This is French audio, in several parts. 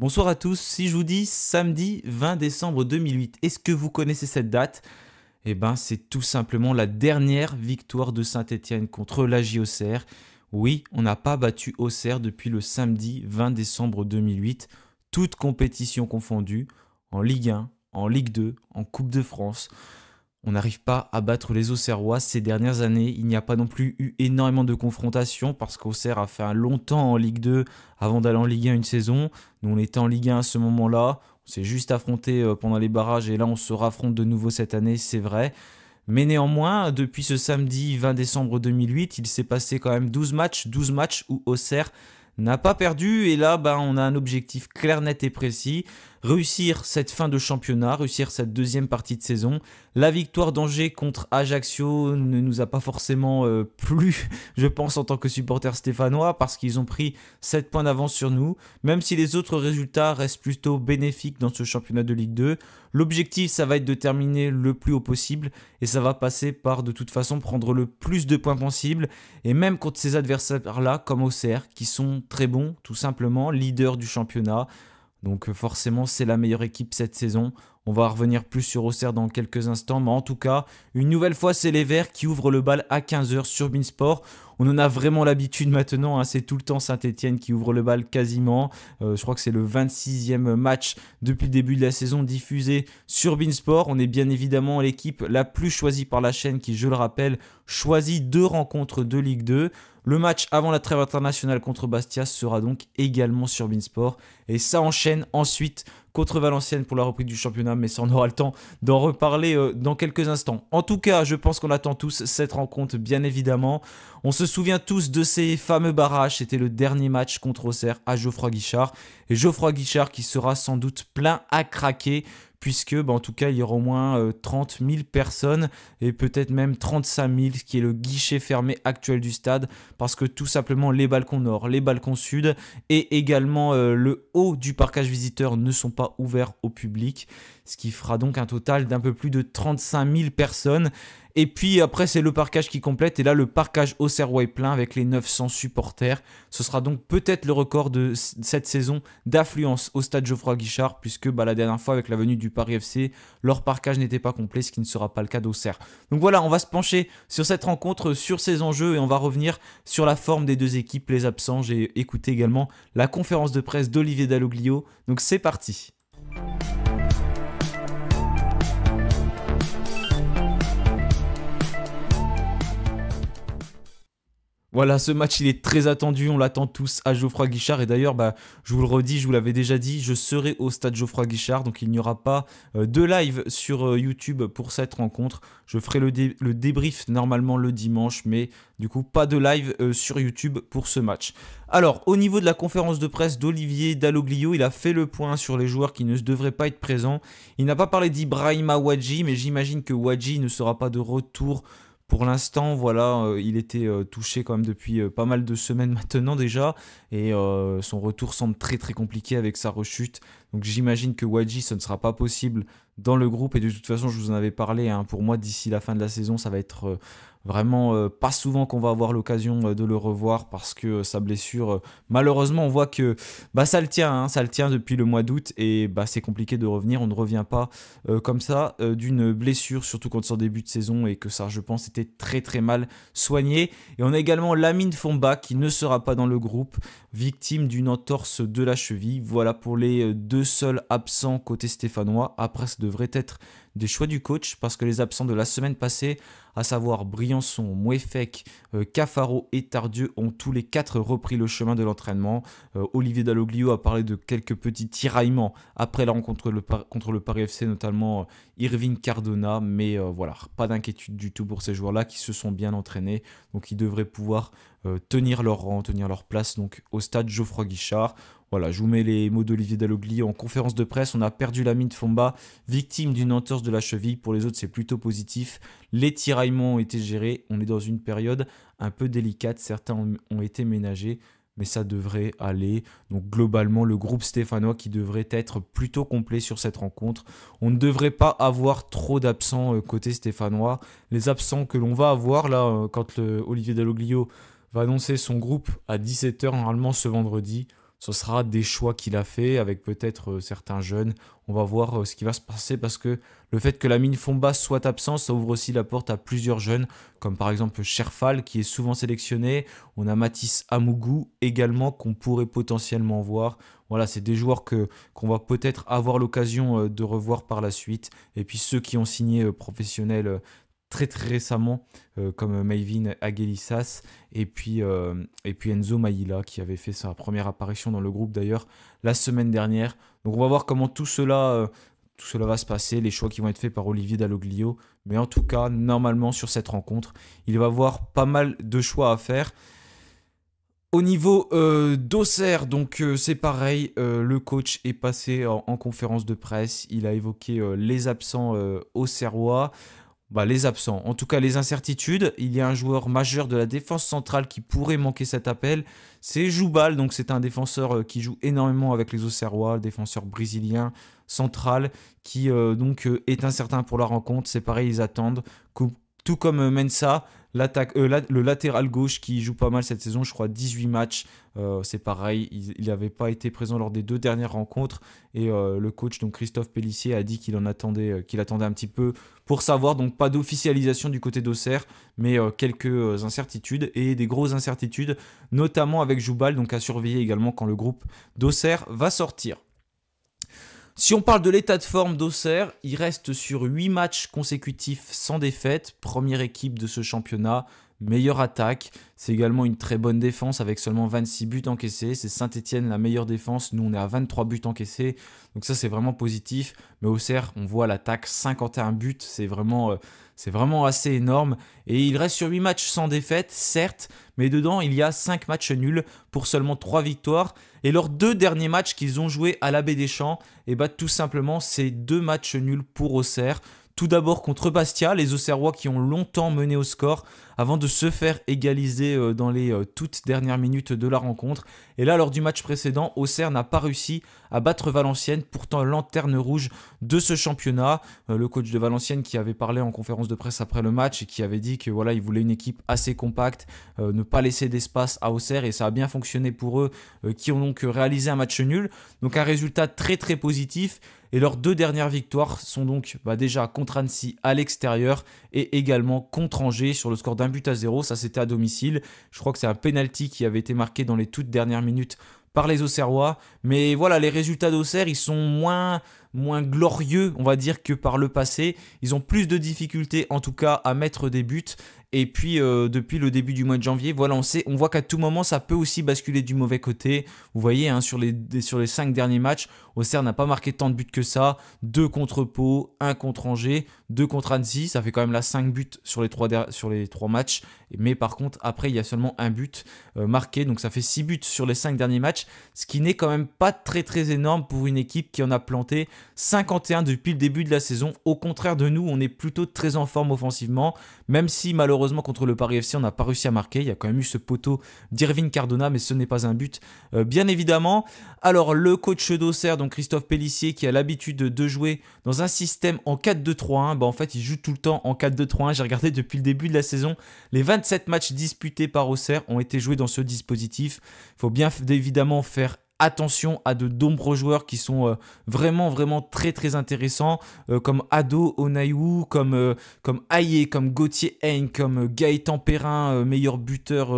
Bonsoir à tous, si je vous dis samedi 20 décembre 2008, est-ce que vous connaissez cette date Eh bien c'est tout simplement la dernière victoire de Saint-Étienne contre la JOCR. Oui, on n'a pas battu Auxerre depuis le samedi 20 décembre 2008, toutes compétitions confondues, en Ligue 1, en Ligue 2, en Coupe de France. On n'arrive pas à battre les Auxerrois ces dernières années. Il n'y a pas non plus eu énormément de confrontations parce qu'Auxerre a fait un long temps en Ligue 2 avant d'aller en Ligue 1 une saison. Nous, on était en Ligue 1 à ce moment-là. On s'est juste affronté euh, pendant les barrages et là, on se raffronte de nouveau cette année, c'est vrai. Mais néanmoins, depuis ce samedi 20 décembre 2008, il s'est passé quand même 12 matchs, 12 matchs où Auxerre n'a pas perdu. Et là, ben, on a un objectif clair, net et précis réussir cette fin de championnat, réussir cette deuxième partie de saison. La victoire d'Angers contre Ajaccio ne nous a pas forcément euh, plu, je pense, en tant que supporter stéphanois, parce qu'ils ont pris 7 points d'avance sur nous, même si les autres résultats restent plutôt bénéfiques dans ce championnat de Ligue 2. L'objectif, ça va être de terminer le plus haut possible, et ça va passer par, de toute façon, prendre le plus de points possible, et même contre ces adversaires-là, comme Auxerre, qui sont très bons, tout simplement, leaders du championnat, donc euh, forcément, c'est la meilleure équipe cette saison. On va revenir plus sur Auxerre dans quelques instants, mais en tout cas, une nouvelle fois, c'est les Verts qui ouvrent le bal à 15h sur Beansport. On en a vraiment l'habitude maintenant, hein. c'est tout le temps Saint-Etienne qui ouvre le bal quasiment. Euh, je crois que c'est le 26e match depuis le début de la saison diffusé sur Beansport. On est bien évidemment l'équipe la plus choisie par la chaîne qui, je le rappelle, choisit deux rencontres de Ligue 2. Le match avant la trêve internationale contre Bastia sera donc également sur Beansport. Et ça enchaîne ensuite contre Valenciennes pour la reprise du championnat, mais ça on aura le temps d'en reparler euh, dans quelques instants. En tout cas, je pense qu'on attend tous cette rencontre, bien évidemment. On se souvient tous de ces fameux barrages, c'était le dernier match contre Auxerre à Geoffroy Guichard, et Geoffroy Guichard qui sera sans doute plein à craquer puisque bah, en tout cas il y aura au moins 30 euh, 000 personnes et peut-être même 35 000, ce qui est le guichet fermé actuel du stade, parce que tout simplement les balcons nord, les balcons sud et également euh, le haut du parcage visiteur ne sont pas ouverts au public, ce qui fera donc un total d'un peu plus de 35 000 personnes. Et puis après, c'est le parquage qui complète. Et là, le parquage au Serrois est plein avec les 900 supporters. Ce sera donc peut-être le record de cette saison d'affluence au stade Geoffroy Guichard, puisque bah, la dernière fois, avec la venue du Paris FC, leur parquage n'était pas complet, ce qui ne sera pas le cas d'Auxerre. Donc voilà, on va se pencher sur cette rencontre, sur ces enjeux, et on va revenir sur la forme des deux équipes, les absents. J'ai écouté également la conférence de presse d'Olivier Dalloglio. Donc c'est parti. Voilà, ce match, il est très attendu, on l'attend tous à Geoffroy Guichard. Et d'ailleurs, bah, je vous le redis, je vous l'avais déjà dit, je serai au stade Geoffroy Guichard, donc il n'y aura pas euh, de live sur euh, YouTube pour cette rencontre. Je ferai le, débrief normalement le dimanche, mais du coup, pas de live euh, sur YouTube pour ce match. Alors, au niveau de la conférence de presse d'Olivier Dalloglio, il a fait le point sur les joueurs qui ne devraient pas être présents. Il n'a pas parlé d'Ibrahima Wadji, mais j'imagine que Wadji ne sera pas de retour pour l'instant, voilà, euh, il était euh, touché quand même depuis euh, pas mal de semaines maintenant déjà, et son retour semble très très compliqué avec sa rechute. Donc j'imagine que Wadji, ce ne sera pas possible dans le groupe, et de toute façon, je vous en avais parlé, hein, pour moi, d'ici la fin de la saison, ça va être Vraiment, euh, pas souvent qu'on va avoir l'occasion euh, de le revoir parce que euh, sa blessure, malheureusement, on voit que bah, ça le tient, hein, ça le tient depuis le mois d'août et bah, c'est compliqué de revenir. On ne revient pas comme ça d'une blessure, surtout quand c'est en début de saison et que ça, je pense, était très très mal soigné. Et on a également Lamine Fomba qui ne sera pas dans le groupe, victime d'une entorse de la cheville. Voilà pour les deux seuls absents côté stéphanois. Après, ça devrait être des choix du coach parce que les absents de la semaine passée, à savoir Briançon, Mouefek, euh, Cafaro et Tardieu, ont tous les quatre repris le chemin de l'entraînement. Euh, Olivier Dalloglio a parlé de quelques petits tiraillements après la rencontre contre le, Paris FC, notamment euh, Irving Cardona, mais voilà, pas d'inquiétude du tout pour ces joueurs-là qui se sont bien entraînés, donc ils devraient pouvoir euh, tenir leur rang, tenir leur place donc au stade Geoffroy Guichard. Voilà, je vous mets les mots d'Olivier Dalloglio en conférence de presse. On a perdu la mine de Fomba, victime d'une entorse de la cheville. Pour les autres, c'est plutôt positif. Les tiraillements ont été gérés. On est dans une période un peu délicate. Certains ont été ménagés mais ça devrait aller. Donc globalement, le groupe stéphanois qui devrait être plutôt complet sur cette rencontre. On ne devrait pas avoir trop d'absents euh, côté stéphanois. Les absents que l'on va avoir là, euh, quand Olivier Dalloglio va annoncer son groupe à 17h normalement ce vendredi. Ce sera des choix qu'il a fait avec peut-être euh, certains jeunes. On va voir euh, ce qui va se passer parce que le fait que la mine Fomba soit absente ça ouvre aussi la porte à plusieurs jeunes, comme par exemple Sherfal qui est souvent sélectionné. On a Matisse Amougou également qu'on pourrait potentiellement voir. Voilà, c'est des joueurs que qu'on va peut-être avoir l'occasion euh, de revoir par la suite. Et puis ceux qui ont signé professionnels très très récemment, euh, comme Maivin Aguelissas et puis, euh, et puis Enzo Maïla qui avait fait sa première apparition dans le groupe d'ailleurs la semaine dernière. Donc on va voir comment tout cela, euh, tout cela va se passer, les choix qui vont être faits par Olivier Dalloglio. Mais en tout cas, normalement sur cette rencontre, il va avoir pas mal de choix à faire. Au niveau d'Auxerre, donc c'est pareil, le coach est passé en, conférence de presse, il a évoqué les absents auxerrois, bah, les absents. En tout cas, les incertitudes. Il y a un joueur majeur de la défense centrale qui pourrait manquer cet appel. C'est Joubal, donc c'est un défenseur euh, qui joue énormément avec les Auxerrois, défenseur brésilien central, qui euh, donc euh, est incertain pour la rencontre. C'est pareil, ils attendent tout comme euh, Mensa, euh, le latéral gauche qui joue pas mal cette saison, je crois 18 matchs. Euh, c'est pareil, il n'avait pas été présent lors des deux dernières rencontres et le coach donc Christophe Pellissier a dit qu'il en attendait, qu'il attendait un petit peu pour savoir. Donc pas d'officialisation du côté d'Auxerre, mais quelques incertitudes et des grosses incertitudes, notamment avec Joubal, donc à surveiller également quand le groupe d'Auxerre va sortir. Si on parle de l'état de forme d'Auxerre, il reste sur 8 matchs consécutifs sans défaite, première équipe de ce championnat, meilleure attaque. C'est également une très bonne défense avec seulement 26 buts encaissés. C'est Saint-Etienne la meilleure défense. Nous, on est à 23 buts encaissés. Donc ça, c'est vraiment positif. Mais au on voit l'attaque 51 buts. C'est vraiment, euh, vraiment assez énorme. Et il reste sur 8 matchs sans défaite, certes. Mais dedans, il y a 5 matchs nuls pour seulement 3 victoires. Et leurs deux derniers matchs qu'ils ont joués à la des Champs, et eh bah, ben, tout simplement, c'est deux matchs nuls pour Auxerre. Tout d'abord contre Bastia, les Auxerrois qui ont longtemps mené au score avant de se faire égaliser euh, dans les euh, toutes dernières minutes de la rencontre. Et là, lors du match précédent, Auxerre n'a pas réussi à battre Valenciennes, pourtant lanterne rouge de ce championnat. Euh, le coach de Valenciennes qui avait parlé en conférence de presse après le match et qui avait dit que voilà, il voulait une équipe assez compacte, ne pas laisser d'espace à Auxerre et ça a bien fonctionné pour eux qui ont donc réalisé un match nul. Donc un résultat très très positif et leurs deux dernières victoires sont donc bah, déjà contre Annecy à l'extérieur et également contre Angers sur le score d'un but à zéro, ça c'était à domicile. Je crois que c'est un penalty qui avait été marqué dans les toutes dernières minutes par les Auxerrois. Mais voilà, les résultats d'Auxerre, ils sont moins moins glorieux, on va dire, que par le passé. Ils ont plus de difficultés, en tout cas, à mettre des buts. Et puis, euh, depuis le début du mois de janvier, voilà, on sait, on voit qu'à tout moment, ça peut aussi basculer du mauvais côté. Vous voyez, hein, sur, les, sur les cinq derniers matchs, Auxerre n'a pas marqué tant de buts que ça. Deux contre Pau, un contre Angers, deux contre Annecy. Ça fait quand même là 5 buts sur les 3 sur les trois matchs. Mais par contre, après, il y a seulement un but euh, marqué. Donc, ça fait 6 buts sur les 5 derniers matchs. Ce qui n'est quand même pas très, très énorme pour une équipe qui en a planté 51 depuis le début de la saison. Au contraire de nous, on est plutôt très en forme offensivement, même si malheureusement contre le Paris FC, on n'a pas réussi à marquer. Il y a quand même eu ce poteau d'Irvine Cardona, mais ce n'est pas un but, euh, bien évidemment. Alors, le coach d'Auxerre, donc Christophe Pellissier, qui a l'habitude de jouer dans un système en 4-2-3-1, bah ben, en fait, il joue tout le temps en 4-2-3-1. J'ai regardé depuis le début de la saison, les 27 matchs disputés par Auxerre ont été joués dans ce dispositif. Il faut bien évidemment faire attention à de nombreux joueurs qui sont euh, vraiment vraiment très très intéressants euh, comme Ado Onayu, comme euh, comme Aye, comme Gauthier Hain, comme Gaëtan Perrin, meilleur buteur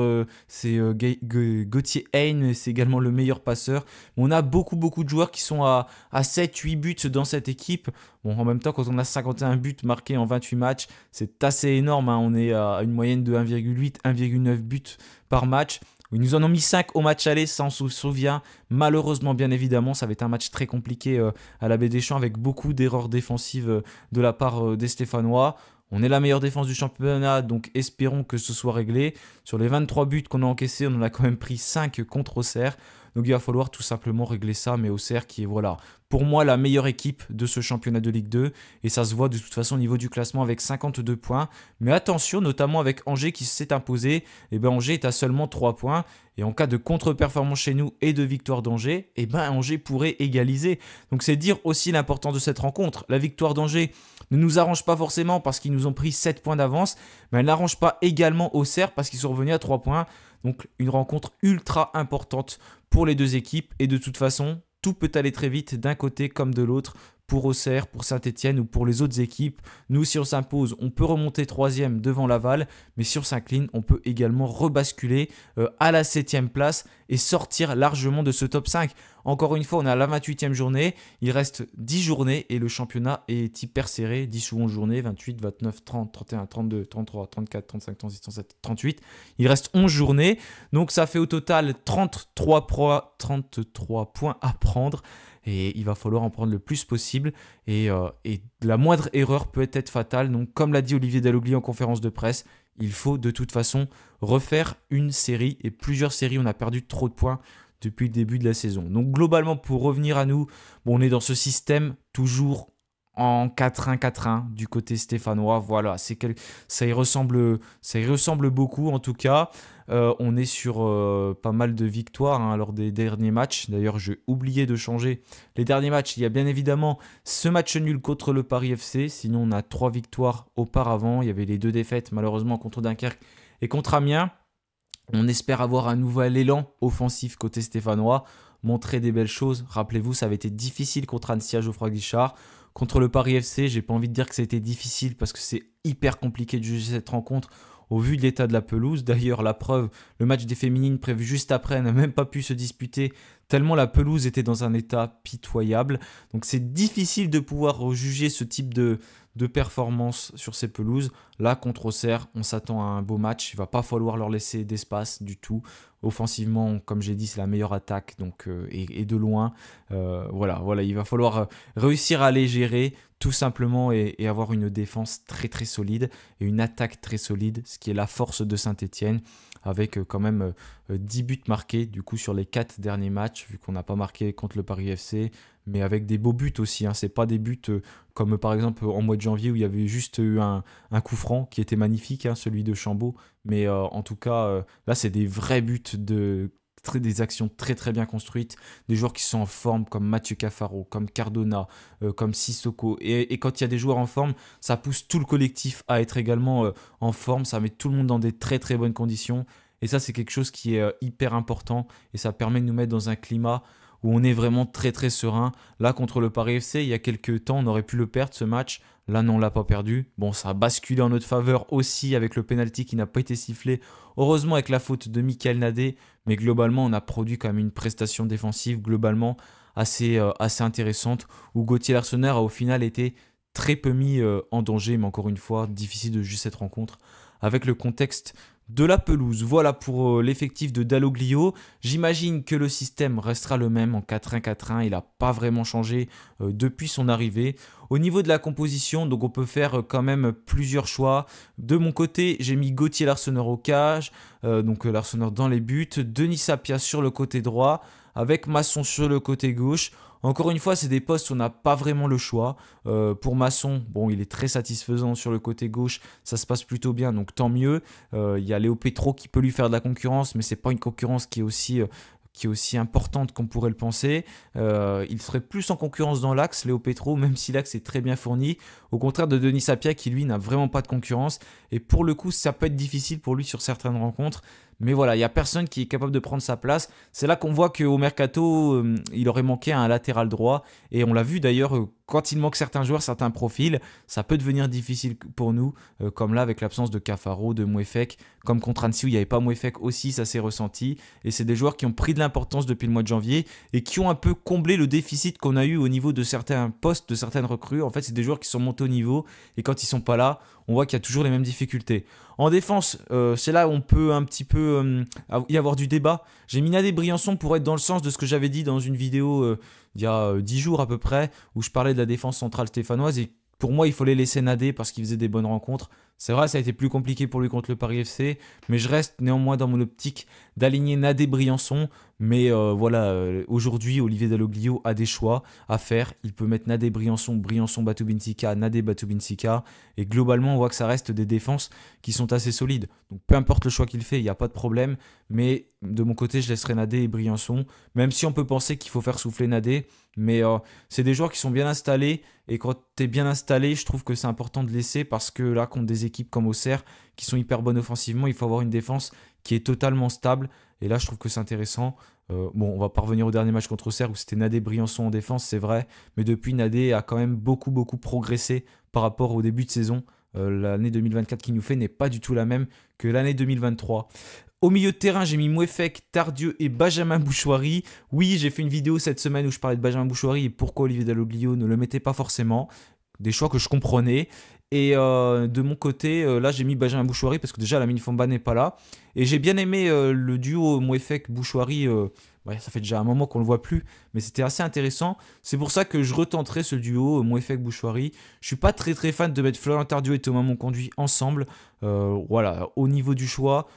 c'est Gauthier Hain, c'est également le meilleur passeur. On a beaucoup beaucoup de joueurs qui sont à, 7 8 buts dans cette équipe. Bon en même temps quand on a 51 buts marqués en 28 matchs, c'est assez énorme hein. on est à une moyenne de 1,8 1,9 buts par match. Ils nous en avons mis 5 au match aller, ça on se souvient. Malheureusement, bien évidemment, ça avait été un match très compliqué euh, à la Baie des Champs avec beaucoup d'erreurs défensives euh, de la part euh, des Stéphanois. On est la meilleure défense du championnat, donc espérons que ce soit réglé. Sur les 23 buts qu'on a encaissés, on en a quand même pris 5 contre Auxerre. Donc il va falloir tout simplement régler ça, mais Auxerre qui est voilà, pour moi la meilleure équipe de ce championnat de Ligue 2, et ça se voit de toute façon au niveau du classement avec 52 points. Mais attention, notamment avec Angers qui s'est imposé, et eh ben Angers est à seulement 3 points, et en cas de contre-performance chez nous et de victoire d'Angers, et eh ben Angers pourrait égaliser. Donc c'est dire aussi l'importance de cette rencontre. La victoire d'Angers ne nous arrange pas forcément parce qu'ils nous ont pris 7 points d'avance, mais elle n'arrange pas également Auxerre parce qu'ils sont revenus à 3 points. Donc une rencontre ultra importante pour les deux équipes. Et de toute façon, tout peut aller très vite d'un côté comme de l'autre pour Auxerre, pour Saint-Etienne ou pour les autres équipes. Nous, si on s'impose, on peut remonter troisième devant Laval, mais si on s'incline, on peut également rebasculer euh, à la septième place et sortir largement de ce top 5. Encore une fois, on est à la 28e journée, il reste 10 journées et le championnat est hyper serré, 10 ou 11 journées, 28, 29, 30, 31, 32, 33, 34, 35, 36, 37, 38. Il reste 11 journées, donc ça fait au total 33, 33 points à prendre et il va falloir en prendre le plus possible. Euh, et, la moindre erreur peut être fatale. Donc, comme l'a dit Olivier Dallogli en conférence de presse, il faut de toute façon refaire une série et plusieurs séries. On a perdu trop de points depuis le début de la saison. Donc, globalement, pour revenir à nous, on est dans ce système toujours en 4-1-4-1 du côté stéphanois. Voilà, ça, y ressemble... ça y ressemble beaucoup en tout cas. Euh, on est sur euh, pas mal de victoires hein, lors des derniers matchs. D'ailleurs, j'ai oublié de changer les derniers matchs. Il y a bien évidemment ce match nul contre le Paris FC. Sinon, on a trois victoires auparavant. Il y avait les deux défaites, malheureusement, contre Dunkerque et contre Amiens. On espère avoir un nouvel élan offensif côté stéphanois, montrer des belles choses. Rappelez-vous, ça avait été difficile contre Annecy Geoffroy Guichard. Contre le Paris FC, j'ai pas envie de dire que c'était difficile parce que c'est hyper compliqué de juger cette rencontre au vu de l'état de la pelouse. D'ailleurs, la preuve, le match des féminines prévu juste après n'a même pas pu se disputer tellement la pelouse était dans un état pitoyable. Donc c'est difficile de pouvoir juger ce type de, performance sur ces pelouses. Là, contre Auxerre, on s'attend à un beau match. Il va pas falloir leur laisser d'espace du tout. Offensivement, comme j'ai dit, c'est la meilleure attaque donc, euh, et, de loin. Euh, voilà, voilà, il va falloir euh, réussir à les gérer tout simplement et, et, avoir une défense très très solide et une attaque très solide, ce qui est la force de Saint-Etienne avec euh, quand même 10 euh, euh, buts marqués du coup sur les 4 derniers matchs, vu qu'on n'a pas marqué contre le Paris FC, mais avec des beaux buts aussi. Hein. C'est pas des buts comme par exemple en mois de janvier où il y avait juste eu un, coup franc qui était magnifique, hein, celui de Chambaud. Mais en tout cas, là, c'est des vrais buts de des actions très très bien construites, des joueurs qui sont en forme comme Mathieu Cafaro, comme Cardona, euh, comme Sissoko. Et, quand il y a des joueurs en forme, ça pousse tout le collectif à être également euh, en forme, ça met tout le monde dans des très très bonnes conditions. Et ça, c'est quelque chose qui est euh, hyper important et ça permet de nous mettre dans un climat où on est vraiment très très serein. Là, contre le Paris FC, il y a quelques temps, on aurait pu le perdre ce match. Là, non, on l'a pas perdu. Bon, ça a basculé en notre faveur aussi avec le penalty qui n'a pas été sifflé. Heureusement avec la faute de Michael Nadé, mais globalement, on a produit quand même une prestation défensive globalement assez, euh, assez intéressante où Gauthier Larsonner a au final été très peu mis euh, en danger, mais encore une fois, difficile de juger cette rencontre avec le contexte de la pelouse. Voilà pour euh, l'effectif de Dalloglio. J'imagine que le système restera le même en 4-1-4-1. Il n'a pas vraiment changé euh, depuis son arrivée. Au niveau de la composition, donc on peut faire euh, quand même plusieurs choix. De mon côté, j'ai mis Gauthier Larsonneur au cage, donc Larseneur dans les buts, Denis Sapia sur le côté droit, avec Masson sur le côté gauche. Encore une fois, c'est des postes où on n'a pas vraiment le choix. Euh, pour Masson, bon, il est très satisfaisant sur le côté gauche, ça se passe plutôt bien, donc tant mieux. Euh, il y a Léo Petro qui peut lui faire de la concurrence, mais ce n'est pas une concurrence qui est aussi euh, qui est aussi importante qu'on pourrait le penser. il serait plus en concurrence dans l'axe, Léo Petro, même si l'axe est très bien fourni, au contraire de Denis Sapia qui lui n'a vraiment pas de concurrence. Et pour le coup, ça peut être difficile pour lui sur certaines rencontres. Mais voilà, il n'y a personne qui est capable de prendre sa place. C'est là qu'on voit qu'au mercato, euh, il aurait manqué un latéral droit. Et on l'a vu d'ailleurs, euh, quand il manque certains joueurs, certains profils, ça peut devenir difficile pour nous. Euh, comme là, avec l'absence de Cafaro, de Mouefek. Comme contre Annecy, où il n'y avait pas Mouefek aussi, ça s'est ressenti. Et c'est des joueurs qui ont pris de l'importance depuis le mois de janvier et qui ont un peu comblé le déficit qu'on a eu au niveau de certains postes, de certaines recrues. En fait, c'est des joueurs qui sont montés au niveau. Et quand ils ne sont pas là, on voit qu'il y a toujours les mêmes difficultés. En défense, euh, c'est là où on peut un petit peu euh, y avoir du débat. J'ai mis Nadé Briançon pour être dans le sens de ce que j'avais dit dans une vidéo euh, il y a 10 jours à peu près, où je parlais de la défense centrale stéphanoise. Et pour moi, il faut les laisser nader parce qu'ils faisaient des bonnes rencontres. C'est vrai, ça a été plus compliqué pour lui contre le Paris FC, mais je reste néanmoins dans mon optique d'aligner Nadé Briançon. Mais euh, voilà, euh, aujourd'hui, Olivier Dalloglio a des choix à faire. Il peut mettre Nadé Briançon, Briançon Batubinsika, Nadé Batubinsika. Et globalement, on voit que ça reste des défenses qui sont assez solides. Donc peu importe le choix qu'il fait, il n'y a pas de problème. Mais de mon côté, je laisserai Nadé et Briançon. Même si on peut penser qu'il faut faire souffler Nadé. Mais euh, c'est des joueurs qui sont bien installés. Et quand tu es bien installé, je trouve que c'est important de laisser parce que là, contre des équipes équipes comme Auxerre qui sont hyper bonnes offensivement. Il faut avoir une défense qui est totalement stable. Et là, je trouve que c'est intéressant. Euh, bon, on va parvenir au dernier match contre Auxerre où c'était Nadé Briançon en défense, c'est vrai. Mais depuis, Nadé a quand même beaucoup, beaucoup progressé par rapport au début de saison. Euh, l'année 2024 qui nous fait n'est pas du tout la même que l'année 2023. Au milieu de terrain, j'ai mis Mouefek, Tardieu et Benjamin Bouchoirie. Oui, j'ai fait une vidéo cette semaine où je parlais de Benjamin Bouchoirie et pourquoi Olivier Dalloglio ne le mettait pas forcément. Des choix que je comprenais. Et euh, de mon côté, euh, là, j'ai mis Benjamin Bouchouari parce que déjà, la Minifomba n'est pas là. Et j'ai bien aimé euh, le duo Mouefek Bouchouari. ça fait déjà un moment qu'on ne le voit plus, mais c'était assez intéressant. C'est pour ça que je retenterai ce duo Mouefek Bouchouari. Je suis pas très très fan de mettre Florian Tardieu et Thomas Monconduit ensemble. voilà, au niveau du choix,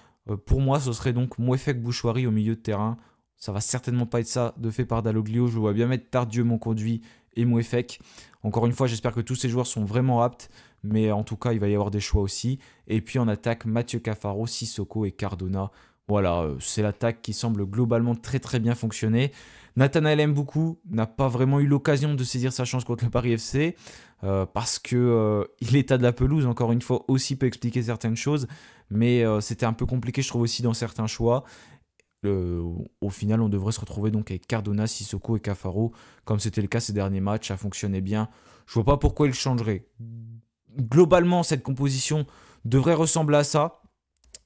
pour moi, ce serait donc Mouefek bouchoirie au milieu de terrain. Ça va certainement pas être ça de fait par Daloglio. Je vois bien mettre Tardieu, Monconduit et Mouefek. Encore une fois, j'espère que tous ces joueurs sont vraiment aptes mais en tout cas, il va y avoir des choix aussi. Et puis en attaque, Mathieu Cafaro, Sissoko et Cardona. Voilà, euh, c'est l'attaque qui semble globalement très très bien fonctionner. Nathanael beaucoup, n'a pas vraiment eu l'occasion de saisir sa chance contre le Paris FC euh, parce que euh, l'état de la pelouse, encore une fois, aussi peut expliquer certaines choses, mais c'était un peu compliqué, je trouve, aussi dans certains choix. au final, on devrait se retrouver donc avec Cardona, Sissoko et Cafaro, comme c'était le cas ces derniers matchs, ça fonctionnait bien. Je vois pas pourquoi il changerait globalement, cette composition devrait ressembler à ça.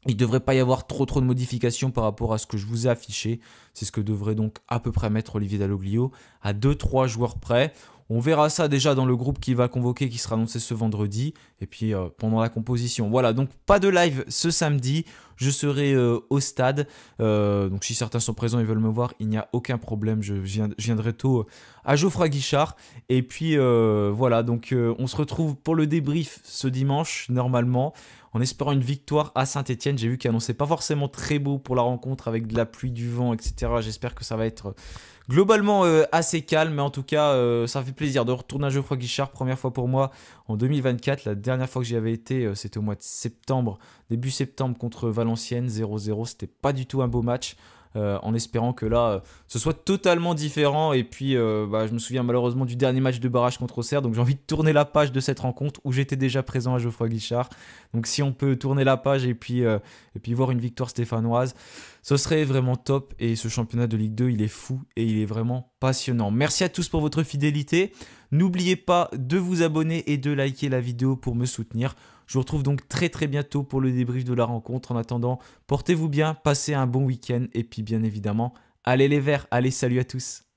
Il ne devrait pas y avoir trop trop de modifications par rapport à ce que je vous ai affiché. C'est ce que devrait donc à peu près mettre Olivier Dalloglio à 2-3 joueurs près. On verra ça déjà dans le groupe qui va convoquer, qui sera annoncé ce vendredi, et puis euh, pendant la composition. Voilà, donc pas de live ce samedi, je serai euh, au stade, euh, donc si certains sont présents et veulent me voir, il n'y a aucun problème, je viendrai tôt à Geoffroy Guichard, et puis voilà, donc on se retrouve pour le débrief ce dimanche, normalement, en espérant une victoire à Saint-Etienne, j'ai vu qu'il annonçait pas forcément très beau pour la rencontre, avec de la pluie, du vent, etc., j'espère que ça va être globalement euh, assez calme, mais en tout cas, euh, ça fait plaisir de retourner à Geoffroy Guichard, première fois pour moi en 2024. La dernière fois que j'y avais été, euh, c'était au mois de septembre, début septembre contre Valenciennes, 0-0. C'était pas du tout un beau match. Euh, en espérant que là, euh, ce soit totalement différent. Et puis, euh, bah, je me souviens malheureusement du dernier match de barrage contre Auxerre, donc j'ai envie de tourner la page de cette rencontre où j'étais déjà présent à Geoffroy Guichard. Donc si on peut tourner la page et puis, et puis voir une victoire stéphanoise, ce serait vraiment top. Et ce championnat de Ligue 2, il est fou et il est vraiment passionnant. Merci à tous pour votre fidélité. N'oubliez pas de vous abonner et de liker la vidéo pour me soutenir. Je vous retrouve donc très très bientôt pour le débrief de la rencontre. En attendant, portez-vous bien, passez un bon week-end et puis bien évidemment, allez les verts, allez salut à tous.